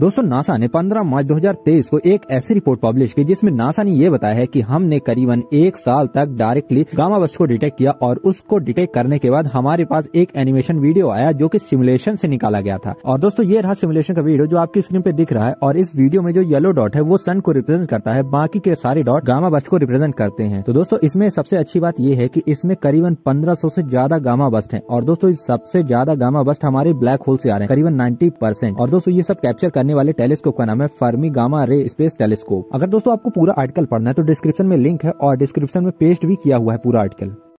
दोस्तों नासा ने 15 मार्च 2023 को एक ऐसी रिपोर्ट पब्लिश की जिसमें नासा ने ये बताया है कि हमने करीबन एक साल तक डायरेक्टली गामा बस को डिटेक्ट किया और उसको डिटेक्ट करने के बाद हमारे पास एक एनिमेशन वीडियो आया जो कि सिमुलेशन से निकाला गया था और दोस्तों ये रहा सिमुलेशन का वीडियो जो आपकी स्क्रीन पे दिख रहा है और इस वीडियो में जो येलो डॉट है वो सन को रिप्रेजेंट करता है बाकी के सारे डॉट गामा बस को रिप्रेजेंट करते हैं तो दोस्तों इसमें सबसे अच्छी बात ये है की इसमें करीबन पंद्रह सौ ज्यादा गामा बस्ट है और दोस्तों सबसे ज्यादा गामा बस्ट हमारे ब्लैक होल से आ रहे हैं करीबन नाइन्टी और दोस्तों ये सब कैप्चर करने वाले टेलीस्कोप का नाम है Fermi gamma ray space telescope अगर दोस्तों आपको पूरा आर्टिकल पढ़ना है तो डिस्क्रिप्शन में लिंक है और डिस्क्रिप्शन में पेस्ट भी किया हुआ है पूरा आर्टिकल